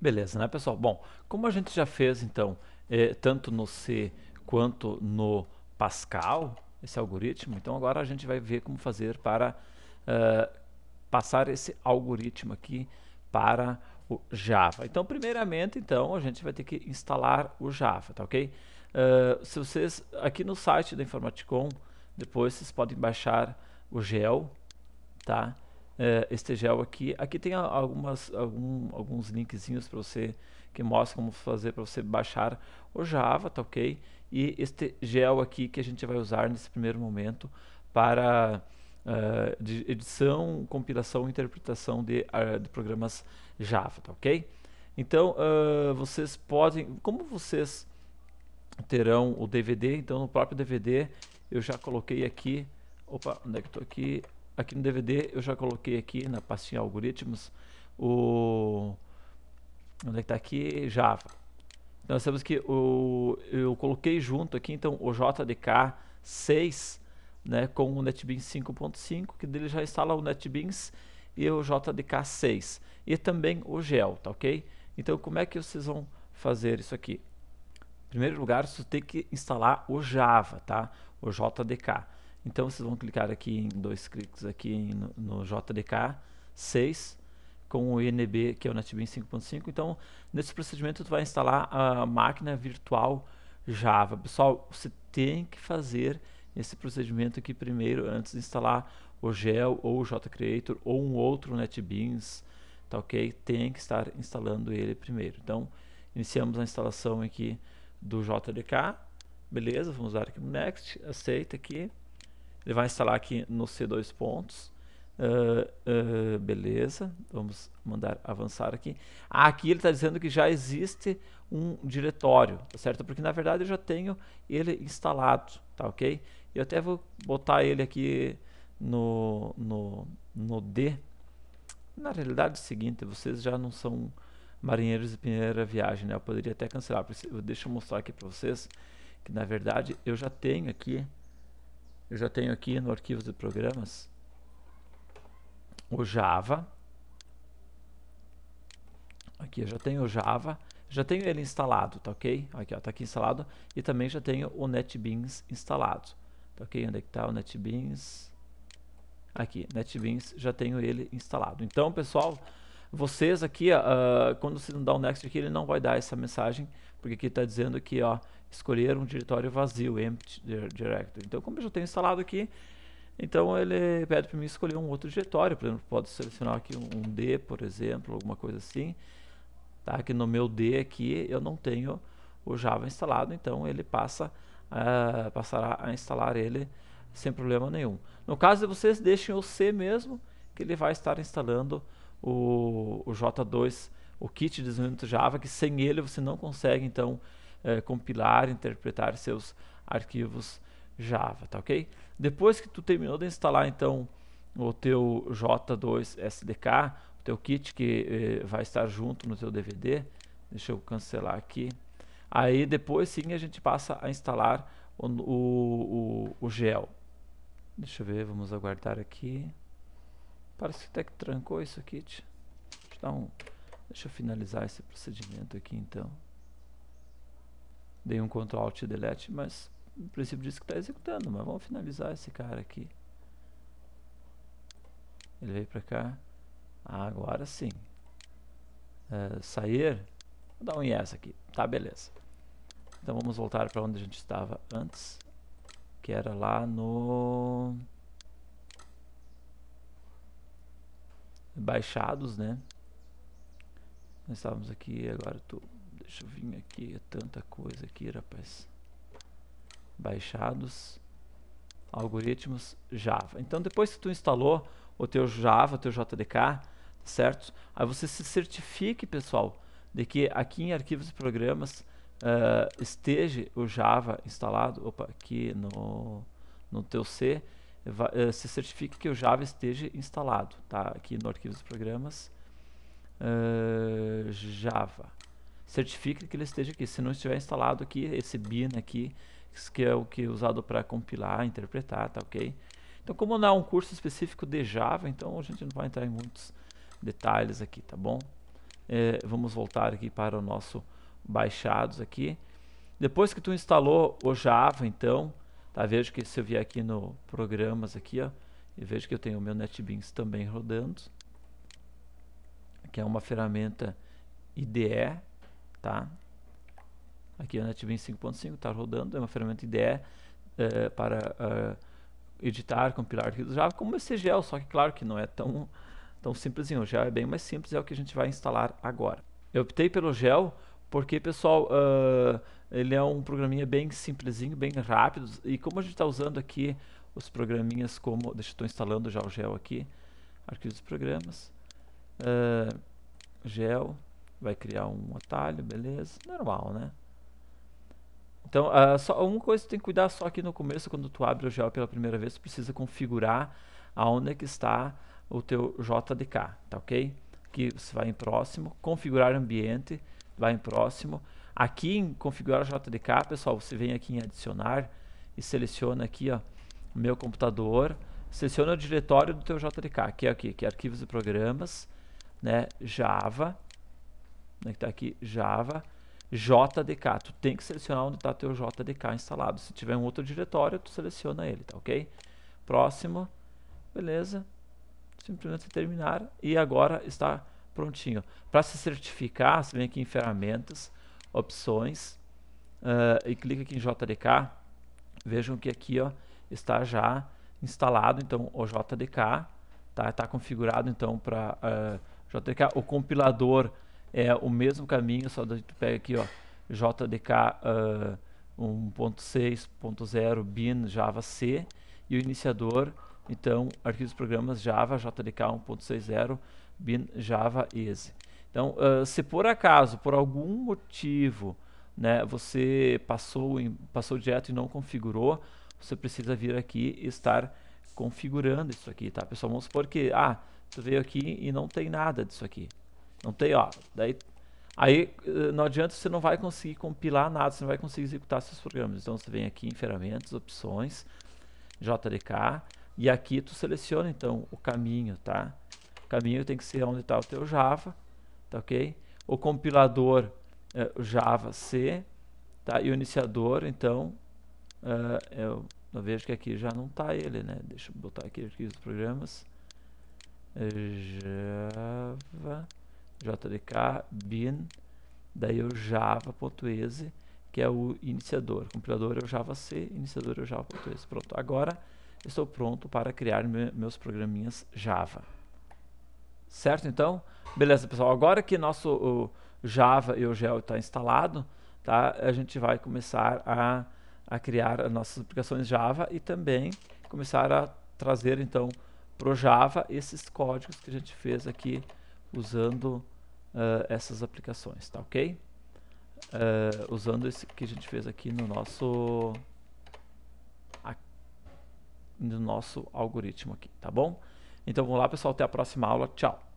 Beleza, né, pessoal? Bom, como a gente já fez, então, eh, tanto no C quanto no Pascal, esse algoritmo, então agora a gente vai ver como fazer para uh, passar esse algoritmo aqui para o Java. Então, primeiramente, então, a gente vai ter que instalar o Java, tá ok? Uh, se vocês, aqui no site da Informaticon, depois vocês podem baixar o GEL, Tá? Eh, este gel aqui. Aqui tem algumas, algum, alguns linkzinhos para você que mostra como fazer para você baixar o Java, tá ok? E este gel aqui que a gente vai usar nesse primeiro momento para uh, de edição, compilação e interpretação de, uh, de, programas Java, tá ok? Então, uh, vocês podem, como vocês terão o DVD, então no próprio DVD eu já coloquei aqui, opa, onde é que estou aqui? aqui no DVD eu já coloquei aqui na né, pastinha algoritmos o onde é que tá aqui Java então, nós temos que o eu coloquei junto aqui então o JDK 6 né com o NetBeans 5.5 que dele já instala o NetBeans e o JDK 6 e também o GEL tá ok então como é que vocês vão fazer isso aqui em primeiro lugar você tem que instalar o Java tá o JDK então vocês vão clicar aqui em dois cliques aqui no, no JDK 6 com o INB, que é o NetBeans 5.5. Então, nesse procedimento, tu vai instalar a máquina virtual Java. Pessoal, você tem que fazer esse procedimento aqui primeiro, antes de instalar o GEL ou o JCreator ou um outro NetBeans, tá ok? Tem que estar instalando ele primeiro. Então, iniciamos a instalação aqui do JDK. Beleza, vamos dar aqui no Next, aceita aqui. Ele vai instalar aqui no C2 pontos. Uh, uh, beleza, vamos mandar avançar aqui. Ah, aqui ele está dizendo que já existe um diretório, tá certo? Porque na verdade eu já tenho ele instalado, tá ok? Eu até vou botar ele aqui no, no, no D. Na realidade é o seguinte, vocês já não são marinheiros de primeira viagem, né? Eu poderia até cancelar, deixa eu mostrar aqui para vocês que na verdade eu já tenho aqui eu já tenho aqui no arquivo de programas o Java. Aqui eu já tenho o Java, já tenho ele instalado, tá ok? Aqui ó, tá aqui instalado e também já tenho o NetBeans instalado, tá ok? Onde é que tá o NetBeans? Aqui, NetBeans, já tenho ele instalado. Então, pessoal, vocês aqui, uh, quando vocês não dá o next aqui, ele não vai dar essa mensagem, porque aqui está dizendo que ó, escolher um diretório vazio, empty directory. Então, como eu já tenho instalado aqui, então ele pede para mim escolher um outro diretório, por exemplo, pode selecionar aqui um, D, por exemplo, alguma coisa assim. Tá? Que no meu D aqui eu não tenho o Java instalado, então ele passa a, ah, passará a instalar ele sem problema nenhum. No caso de vocês, deixem o C mesmo, que ele vai estar instalando o, o J2 o kit de desenvolvimento Java, que sem ele você não consegue então é, compilar, interpretar seus arquivos Java, tá ok? Depois que tu terminou de instalar então o teu J2 SDK, o teu kit que eh, vai estar junto no teu DVD, deixa eu cancelar aqui, aí depois sim a gente passa a instalar o, o, o, o GEL. Deixa eu ver, vamos aguardar aqui. Parece que até que trancou isso aqui. Deixa eu dar um Deixa eu finalizar esse procedimento aqui então. Dei um Ctrl Alt Delete, mas no princípio diz que está executando, mas vamos finalizar esse cara aqui. Ele veio para cá. Ah, agora sim. É, sair. Vou dar um yes aqui. Tá, beleza. Então vamos voltar para onde a gente estava antes. Que era lá no... Baixados, né? Nós estávamos aqui, agora tô, deixa eu vir aqui, é tanta coisa aqui, rapaz. Baixados, algoritmos, Java. Então depois que tu instalou o teu Java, o teu JDK, tá certo? Aí você se certifique, pessoal, de que aqui em arquivos e programas uh, esteja o Java instalado, opa, aqui no, no teu C, ah, se certifique que o Java esteja instalado, tá? Aqui no arquivos e programas, uh, Java. Certifique que ele esteja aqui. Se não estiver instalado aqui, esse bin aqui, que é o que é usado para compilar, interpretar, tá ok? Então, como não é um curso específico de Java, então a gente não vai entrar em muitos detalhes aqui, tá bom? É, vamos voltar aqui para o nosso baixados aqui. Depois que tu instalou o Java, então, tá? Vejo que se eu vier aqui no programas aqui, ó, e vejo que eu tenho o meu NetBeans também rodando que é uma ferramenta IDE, tá? Aqui a NetBeans 5.5 está rodando, é uma ferramenta IDE eh, para eh, editar, compilar arquivos Java, como o CGL, só que claro que não é tão, tão simplesinho, o Gel é bem mais simples, é o que a gente vai instalar agora. Eu optei pelo Gel porque, pessoal, uh, ele é um programinha bem simplesinho, bem rápido, e como a gente está usando aqui os programinhas como... Deixa eu estou instalando já o Gel aqui, arquivos e programas Uh, gel, vai criar um atalho, beleza, normal, né? Então, uh, só uma coisa que tem que cuidar só aqui no começo, quando tu abre o gel pela primeira vez, tu precisa configurar aonde é que está o teu JDK, tá ok? Que você vai em próximo, configurar ambiente, vai em próximo. Aqui em configurar JDK, pessoal, você vem aqui em adicionar e seleciona aqui, ó, meu computador, seleciona o diretório do teu JDK, que é aqui, que é arquivos e programas, né, Java, né, que está aqui, Java, JDK. Tu tem que selecionar onde está teu JDK instalado. Se tiver um outro diretório, tu seleciona ele, tá ok? Próximo, beleza. Simplesmente terminar e agora está prontinho. Para se certificar, você vem aqui em ferramentas, opções uh, e clica aqui em JDK. Vejam que aqui ó, está já instalado então o JDK, tá? Está configurado então para uh, eh, JDK, o compilador é o mesmo caminho, só que tu pega aqui, ó, JDK uh, 1.6.0 bin Java C e o iniciador, então, arquivos programas Java JDK 1.60 bin Java ESE. Então, uh, se por acaso, por algum motivo, né, você passou, em, passou direto e não configurou, você precisa vir aqui e estar configurando isso aqui, tá? Pessoal, vamos supor que, ah, Tu veio aqui e não tem nada disso aqui. Não tem, ó. Daí, aí eh, não adianta, você não vai conseguir compilar nada, você não vai conseguir executar seus programas. Então você vem aqui em ferramentas, opções, JDK, e aqui tu seleciona então o caminho, tá? O caminho tem que ser onde está o teu Java, tá ok? O compilador é, Java C, tá? E o iniciador, então, uh, é, eu, é eu vejo que aqui já não está ele, né? Deixa eu botar aqui arquivos programas java jdk bin daí o java.exe que é o iniciador. O compilador é o Java C, iniciador é o Java.exe. Pronto, agora estou pronto para criar me, meus programinhas Java. Certo, então? Beleza, pessoal. Agora que nosso Java e o Gel está instalado, tá? a gente vai começar a, a criar as nossas aplicações Java e também começar a trazer, então, para o Java esses códigos que a gente fez aqui usando uh, essas aplicações, tá ok? Uh, usando esse que a gente fez aqui no nosso no nosso algoritmo aqui, tá bom? Então vamos lá pessoal, até a próxima aula, tchau!